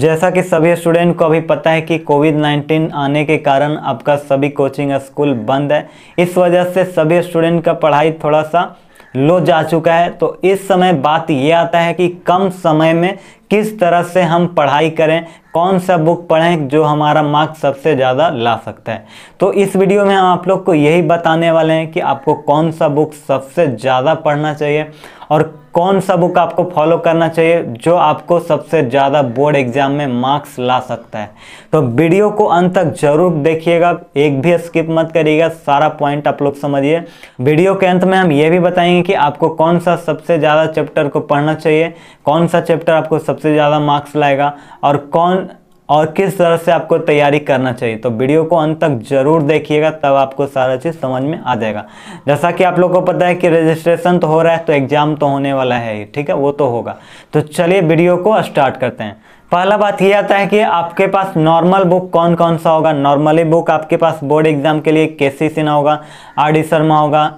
जैसा कि सभी स्टूडेंट को अभी पता है कि कोविड 19 आने के कारण आपका सभी कोचिंग स्कूल बंद है इस वजह से सभी स्टूडेंट का पढ़ाई थोड़ा सा लो जा चुका है तो इस समय बात ये आता है कि कम समय में किस तरह से हम पढ़ाई करें कौन सा बुक पढ़ें जो हमारा मार्क्स सबसे ज़्यादा ला सकता है तो इस वीडियो में हम आप लोग को यही बताने वाले हैं कि आपको कौन सा बुक सबसे ज़्यादा पढ़ना चाहिए और कौन सा बुक आपको फॉलो करना चाहिए जो आपको सबसे ज़्यादा बोर्ड एग्जाम में मार्क्स ला सकता है तो वीडियो को अंत तक जरूर देखिएगा एक भी स्किप मत करिएगा सारा पॉइंट आप लोग समझिए वीडियो के अंत में हम ये भी बताएंगे कि आपको कौन सा सबसे ज़्यादा चैप्टर को पढ़ना चाहिए कौन सा चैप्टर आपको सब सबसे ज़्यादा मार्क्स लाएगा और कौन और किस तरह से आपको तैयारी करना चाहिए तो वीडियो को अंत तक जरूर देखिएगा तब आपको सारा चीज़ समझ में आ जाएगा जैसा कि आप लोगों को पता है कि रजिस्ट्रेशन तो हो रहा है तो एग्ज़ाम तो होने वाला है ही ठीक है वो तो होगा तो चलिए वीडियो को स्टार्ट करते हैं पहला बात यह आता है कि आपके पास नॉर्मल बुक कौन कौन सा होगा नॉर्मली बुक आपके पास बोर्ड एग्ज़ाम के लिए के सी सिन्हा होगा आर डी शर्मा होगा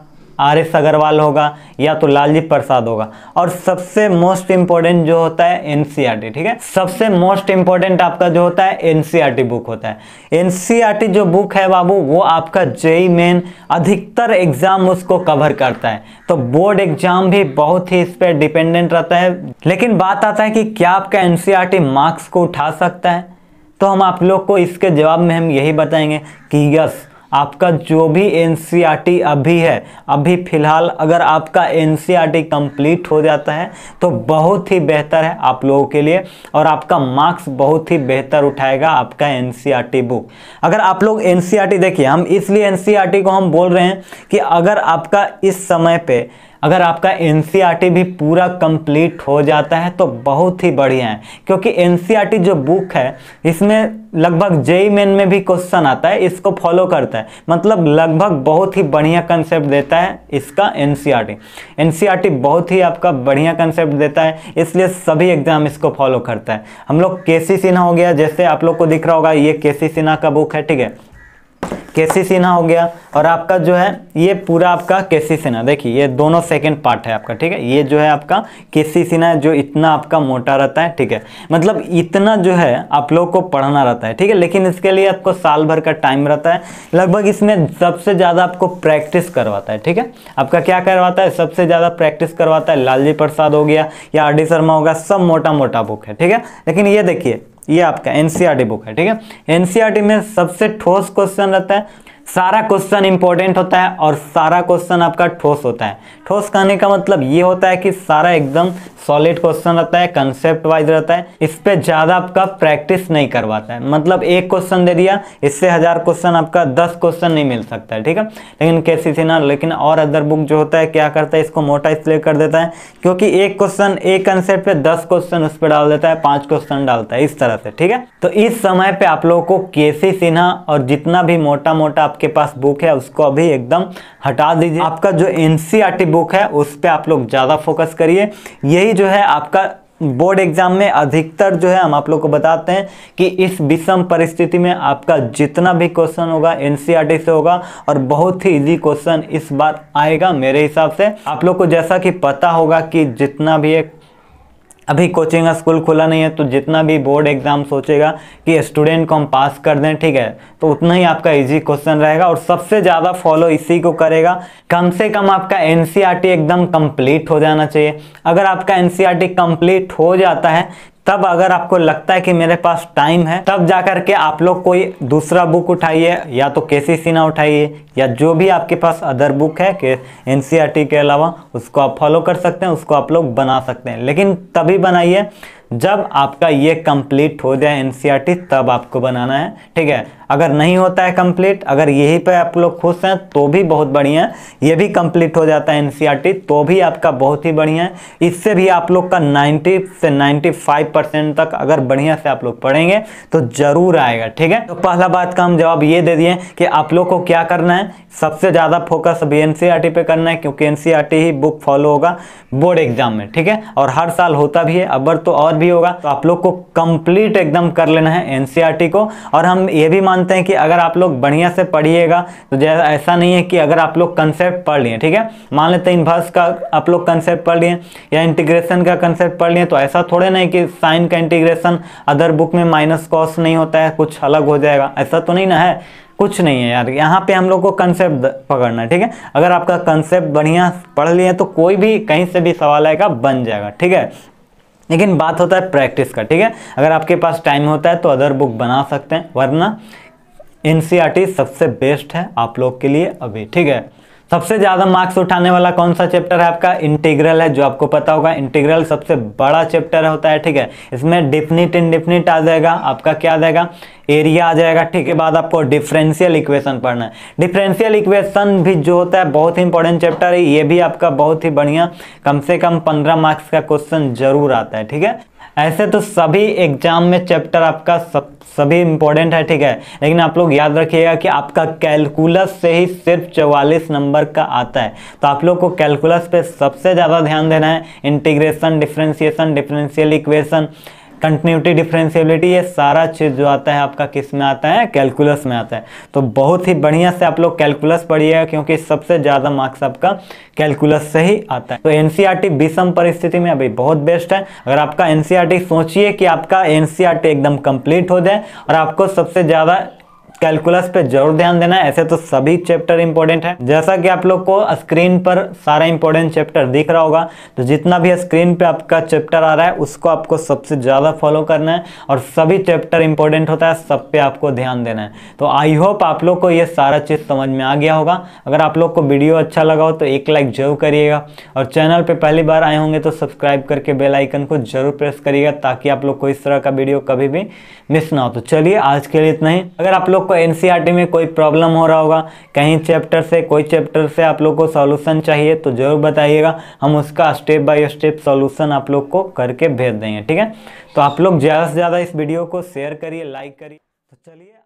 आर एस अग्रवाल होगा या तो लालजी प्रसाद होगा और सबसे मोस्ट इंपॉर्टेंट जो होता है एनसीआरटी e ठीक है सबसे मोस्ट इंपॉर्टेंट आपका जो होता है एनसीआरटी बुक e होता है एन e जो बुक है बाबू वो आपका जेई मेन अधिकतर एग्जाम उसको कवर करता है तो बोर्ड एग्जाम भी बहुत ही इस पर डिपेंडेंट रहता है लेकिन बात आता है कि क्या आपका एनसीआरटी मार्क्स को उठा सकता है तो हम आप लोग को इसके जवाब में हम यही बताएंगे कि यस आपका जो भी एन e अभी है अभी फ़िलहाल अगर आपका एन कंप्लीट e हो जाता है तो बहुत ही बेहतर है आप लोगों के लिए और आपका मार्क्स बहुत ही बेहतर उठाएगा आपका एन बुक e अगर आप लोग एन देखिए हम इसलिए एन को हम बोल रहे हैं कि अगर आपका इस समय पर अगर आपका एन e भी पूरा कंप्लीट हो जाता है तो बहुत ही बढ़िया है क्योंकि एन e जो बुक है इसमें लगभग जेई मेन में भी क्वेश्चन आता है इसको फॉलो करता है मतलब लगभग बहुत ही बढ़िया कंसेप्ट देता है इसका एन सी e बहुत ही आपका बढ़िया कंसेप्ट देता है इसलिए सभी एग्जाम इसको फॉलो करता है हम लोग के सी सिन्हा हो गया जैसे आप लोग को दिख रहा होगा ये के सी सिन्हा का बुक है ठीक है केसी सिन्हा हो गया और आपका जो है ये पूरा आपका केसी सिन्हा देखिए ये दोनों सेकंड पार्ट है आपका ठीक है ये जो है आपका केसी सिन्हा जो इतना आपका मोटा रहता है ठीक है मतलब इतना जो है आप लोग को पढ़ना रहता है ठीक है लेकिन इसके लिए आपको साल भर का टाइम रहता है लगभग इसमें सबसे ज़्यादा आपको प्रैक्टिस करवाता है ठीक है आपका क्या करवाता है सबसे ज़्यादा प्रैक्टिस करवाता है लालजी प्रसाद हो गया या आर शर्मा होगा सब मोटा मोटा बुक है ठीक है लेकिन ये देखिए ये आपका एनसीआरटी बुक e है ठीक है एनसीआरटी e में सबसे ठोस क्वेश्चन रहता है सारा क्वेश्चन इंपॉर्टेंट होता है और सारा क्वेश्चन आपका ठोस होता है ठोस कहने का मतलब ये होता है कि सारा एकदम सॉलिड क्वेश्चन रहता है कंसेप्ट वाइज रहता है इस पर ज़्यादा आपका प्रैक्टिस नहीं करवाता है मतलब एक क्वेश्चन दे दिया इससे हज़ार क्वेश्चन आपका दस क्वेश्चन नहीं मिल सकता है ठीक है लेकिन कैसी थी ना लेकिन और अदर बुक जो होता है क्या करता है इसको मोटा इसलिए कर देता है क्योंकि एक क्वेश्चन एक कंसेप्ट पे दस क्वेश्चन उस पर डाल देता है पाँच क्वेश्चन डालता है इस तरह से ठीक है तो इस समय पर आप लोगों को केसी सिन्हा और जितना भी मोटा मोटा आपके पास बुक है उसको अभी एकदम हटा दीजिए आपका जो एन बुक e है उस पर आप लोग ज़्यादा फोकस करिए यही जो है आपका बोर्ड एग्जाम में अधिकतर जो है हम आप लोग को बताते हैं कि इस विषम परिस्थिति में आपका जितना भी क्वेश्चन होगा एनसीईआरटी e से होगा और बहुत ही इजी क्वेश्चन इस बार आएगा मेरे हिसाब से आप लोग को जैसा कि पता होगा कि जितना भी एक अभी कोचिंग स्कूल खुला नहीं है तो जितना भी बोर्ड एग्ज़ाम सोचेगा कि स्टूडेंट को हम पास कर दें ठीक है तो उतना ही आपका इजी क्वेश्चन रहेगा और सबसे ज़्यादा फॉलो इसी को करेगा कम से कम आपका एन e एकदम कंप्लीट हो जाना चाहिए अगर आपका एन कंप्लीट e हो जाता है तब अगर आपको लगता है कि मेरे पास टाइम है तब जाकर के आप लोग कोई दूसरा बुक उठाइए या तो के सी सिन्हा उठाइए या जो भी आपके पास अदर बुक है के एन e के अलावा उसको आप फॉलो कर सकते हैं उसको आप लोग बना सकते हैं लेकिन तभी बनाइए जब आपका ये कंप्लीट हो जाए एन e तब आपको बनाना है ठीक है अगर नहीं होता है कंप्लीट अगर यही पे आप लोग खुश हैं तो भी बहुत बढ़िया है ये भी कंप्लीट हो जाता है एन e तो भी आपका बहुत ही बढ़िया है इससे भी आप लोग का 90 से 95 परसेंट तक अगर बढ़िया से आप लोग पढ़ेंगे तो ज़रूर आएगा ठीक है तो पहला बात का हम जवाब ये दे दिए कि आप लोग को क्या करना है सबसे ज़्यादा फोकस अभी एन e पे करना है क्योंकि एन ही बुक फॉलो होगा बोर्ड एग्जाम में ठीक है और हर साल होता भी है अबर तो और भी होगा तो आप लोग को कंप्लीट एकदम कर लेना है एनसीईआरटी e को और हम ये भी मानते हैं कि अगर आप लोग बढ़िया से पढ़िएगा तो जैसा ऐसा नहीं है कि अगर आप लोग कंसेप्ट पढ़ लिए ठीक है मान लेते हैं इन का आप लोग कंसेप्ट पढ़ लिए या इंटीग्रेशन का कंसेप्ट पढ़ लिए तो ऐसा थोड़े नहीं कि साइन का इंटीग्रेशन अदर बुक में माइनस कॉस नहीं होता है कुछ अलग हो जाएगा ऐसा तो नहीं ना है कुछ नहीं है यार यहाँ पे हम लोग को कंसेप्ट पकड़ना है ठीक है अगर आपका कंसेप्ट बढ़िया पढ़ लिया तो कोई भी कहीं से भी सवाल आएगा बन जाएगा ठीक है लेकिन बात होता है प्रैक्टिस का ठीक है अगर आपके पास टाइम होता है तो अदर बुक बना सकते हैं वरना एन e सबसे बेस्ट है आप लोग के लिए अभी ठीक है सबसे ज्यादा मार्क्स उठाने वाला कौन सा चैप्टर है आपका इंटीग्रल है जो आपको पता होगा इंटीग्रल सबसे बड़ा चैप्टर होता है ठीक है इसमें डिफिनिट इनडिफिनिट आ जाएगा आपका क्या आ जाएगा एरिया आ जाएगा ठीक है बाद आपको डिफरेंशियल इक्वेशन पढ़ना है डिफरेंशियल इक्वेशन भी जो होता है बहुत ही इंपॉर्टेंट चैप्टर है ये भी आपका बहुत ही बढ़िया कम से कम पंद्रह मार्क्स का क्वेश्चन जरूर आता है ठीक है ऐसे तो सभी एग्जाम में चैप्टर आपका सब सभी इंपॉर्टेंट है ठीक है लेकिन आप लोग याद रखिएगा कि आपका कैलकुलस से ही सिर्फ चौवालीस नंबर का आता है तो आप लोग को कैलकुलस पे सबसे ज़्यादा ध्यान देना है integration differentiation differential equation continuity differentiability ये सारा चीज़ जो आता है आपका किस में आता है कैलकुलस में आता है तो बहुत ही बढ़िया से आप लोग कैलकुलस पढ़िएगा क्योंकि सबसे ज़्यादा मार्क्स आपका कैलकुलस से ही आता है तो एन विषम परिस्थिति में अभी बहुत बेस्ट है अगर आपका एन सोचिए कि आपका एन एकदम कंप्लीट हो जाए और आपको सबसे ज़्यादा कैलकुलस पे जरूर ध्यान देना ऐसे तो सभी चैप्टर इंपॉर्टेंट है जैसा कि आप लोग को स्क्रीन पर सारा इंपॉर्टेंट चैप्टर दिख रहा होगा तो जितना भी स्क्रीन पे आपका चैप्टर आ रहा है उसको आपको सबसे ज़्यादा फॉलो करना है और सभी चैप्टर इंपॉर्टेंट होता है सब पे आपको ध्यान देना है तो आई होप आप लोग को ये सारा चीज़ समझ में आ गया होगा अगर आप लोग को वीडियो अच्छा लगा हो तो एक लाइक जरूर करिएगा और चैनल पर पहली बार आए होंगे तो सब्सक्राइब करके बेलाइकन को जरूर प्रेस करिएगा ताकि आप लोग को इस तरह का वीडियो कभी भी मिस ना हो तो चलिए आज के लिए इतना ही अगर आप लोग को एन e में कोई प्रॉब्लम हो रहा होगा कहीं चैप्टर से कोई चैप्टर से आप लोग को सॉल्यूशन चाहिए तो ज़रूर बताइएगा हम उसका स्टेप बाय स्टेप सॉल्यूशन आप लोग को करके भेज देंगे ठीक है तो आप लोग ज़्यादा से ज़्यादा इस वीडियो को शेयर करिए लाइक करिए तो चलिए